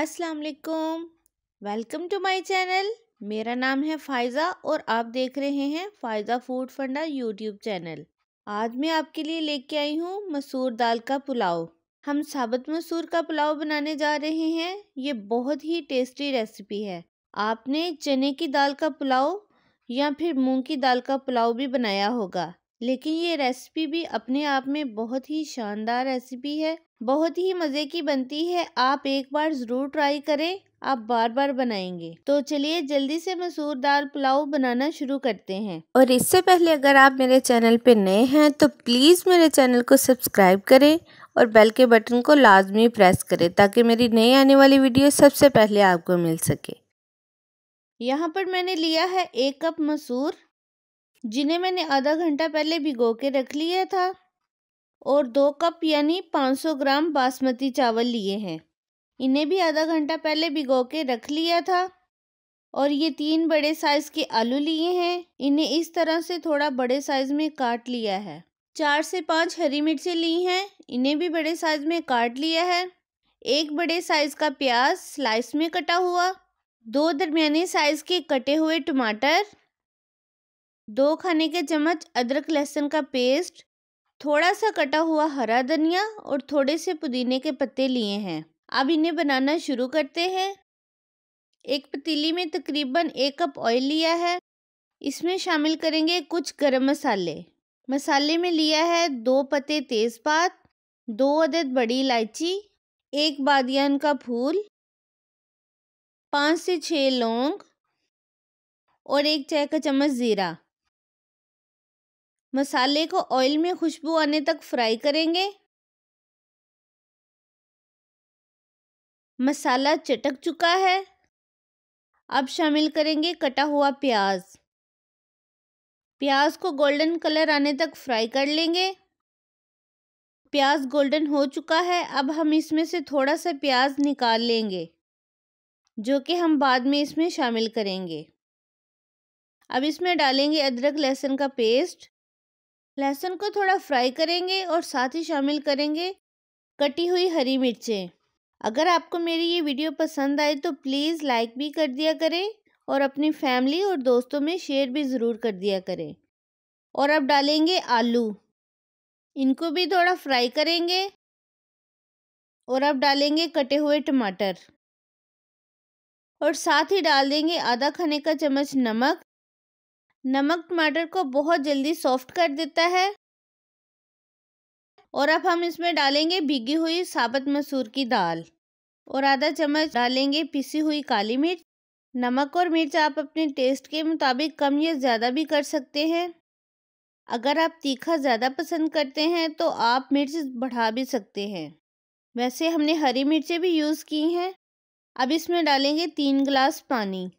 अस्सलाम वालेकुम welcome to my channel मेरा नाम है फायज़ा और आप देख रहे हैं Faiza food funda YouTube channel आज मैं आपके लिए लेके आई हूँ मसूर दाल का पुलाव हम साबुत मसूर का पुलाव बनाने जा रहे हैं ये बहुत ही टेस्टी रेसिपी है आपने चने की दाल का पुलाव या फिर मूंग की दाल का पुलाव भी बनाया होगा लेकिन ये रेसिपी भी अपने आप में बहुत ही शानदार रेसिपी है बहुत ही मज़े की बनती है आप एक बार ज़रूर ट्राई करें आप बार बार बनाएंगे तो चलिए जल्दी से मसूर दाल पुलाव बनाना शुरू करते हैं और इससे पहले अगर आप मेरे चैनल पर नए हैं तो प्लीज़ मेरे चैनल को सब्सक्राइब करें और बेल के बटन को लाजमी प्रेस करें ताकि मेरी नई आने वाली वीडियो सबसे पहले आपको मिल सके यहाँ पर मैंने लिया है एक कप मसूर जिन्हें मैंने आधा घंटा पहले भिगो के रख लिया था और दो कप यानी 500 ग्राम बासमती चावल लिए हैं इन्हें भी आधा घंटा पहले भिगो के रख लिया था और ये तीन बड़े साइज़ के आलू लिए हैं इन्हें इस तरह से थोड़ा बड़े साइज़ में काट लिया है चार से पाँच हरी मिर्चें ली हैं इन्हें भी बड़े साइज़ में काट लिया है एक बड़े साइज़ का प्याज स्लाइस में कटा हुआ दो दरमिया साइज़ के कटे हुए टमाटर दो खाने के चम्मच अदरक लहसुन का पेस्ट थोड़ा सा कटा हुआ हरा धनिया और थोड़े से पुदीने के पत्ते लिए हैं अब इन्हें बनाना शुरू करते हैं एक पतीली में तकरीबन एक कप ऑयल लिया है इसमें शामिल करेंगे कुछ गरम मसाले मसाले में लिया है दो पत्ते तेज़पात दो अदद बड़ी इलायची एक बादियान का फूल पाँच से छः लौंग और एक चाय का चम्मच ज़ीरा मसाले को ऑयल में खुशबू आने तक फ्राई करेंगे मसाला चटक चुका है अब शामिल करेंगे कटा हुआ प्याज प्याज को गोल्डन कलर आने तक फ्राई कर लेंगे प्याज गोल्डन हो चुका है अब हम इसमें से थोड़ा सा प्याज निकाल लेंगे जो कि हम बाद में इसमें शामिल करेंगे अब इसमें डालेंगे अदरक लहसुन का पेस्ट लहसुन को थोड़ा फ्राई करेंगे और साथ ही शामिल करेंगे कटी हुई हरी मिर्चें अगर आपको मेरी ये वीडियो पसंद आए तो प्लीज़ लाइक भी कर दिया करें और अपनी फैमिली और दोस्तों में शेयर भी ज़रूर कर दिया करें और अब डालेंगे आलू इनको भी थोड़ा फ्राई करेंगे और अब डालेंगे कटे हुए टमाटर और साथ ही डाल देंगे आधा खाने का चम्मच नमक नमक टमाटर को बहुत जल्दी सॉफ्ट कर देता है और अब हम इसमें डालेंगे भीगी हुई साबत मसूर की दाल और आधा चम्मच डालेंगे पिसी हुई काली मिर्च नमक और मिर्च आप अपने टेस्ट के मुताबिक कम या ज़्यादा भी कर सकते हैं अगर आप तीखा ज़्यादा पसंद करते हैं तो आप मिर्च बढ़ा भी सकते हैं वैसे हमने हरी मिर्चें भी यूज़ की हैं अब इसमें डालेंगे तीन गिलास पानी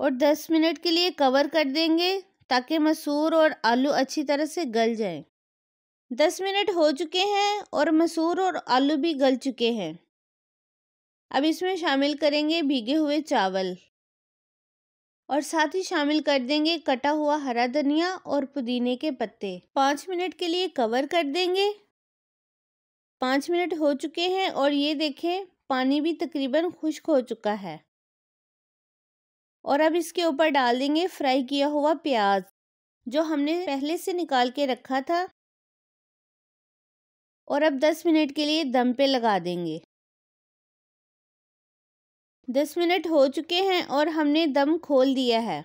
और 10 मिनट के लिए कवर कर देंगे ताकि मसूर और आलू अच्छी तरह से गल जाए 10 मिनट हो चुके हैं और मसूर और आलू भी गल चुके हैं अब इसमें शामिल करेंगे भीगे हुए चावल और साथ ही शामिल कर देंगे कटा हुआ हरा धनिया और पुदीने के पत्ते पाँच मिनट के लिए कवर कर देंगे पाँच मिनट हो चुके हैं और ये देखें पानी भी तकरीबन खुश्क हो चुका है और अब इसके ऊपर डाल देंगे फ्राई किया हुआ प्याज जो हमने पहले से निकाल के रखा था और अब दस मिनट के लिए दम पे लगा देंगे दस मिनट हो चुके हैं और हमने दम खोल दिया है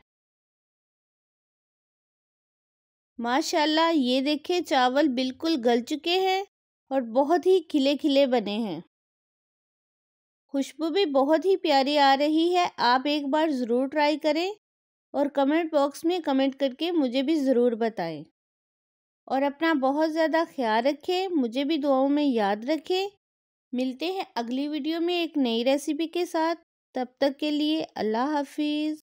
माशाल्लाह ये देखें चावल बिल्कुल गल चुके हैं और बहुत ही खिले खिले बने हैं खुशबू भी बहुत ही प्यारी आ रही है आप एक बार ज़रूर ट्राई करें और कमेंट बॉक्स में कमेंट करके मुझे भी ज़रूर बताएं और अपना बहुत ज़्यादा ख्याल रखें मुझे भी दुआओं में याद रखें मिलते हैं अगली वीडियो में एक नई रेसिपी के साथ तब तक के लिए अल्लाह हाफिज़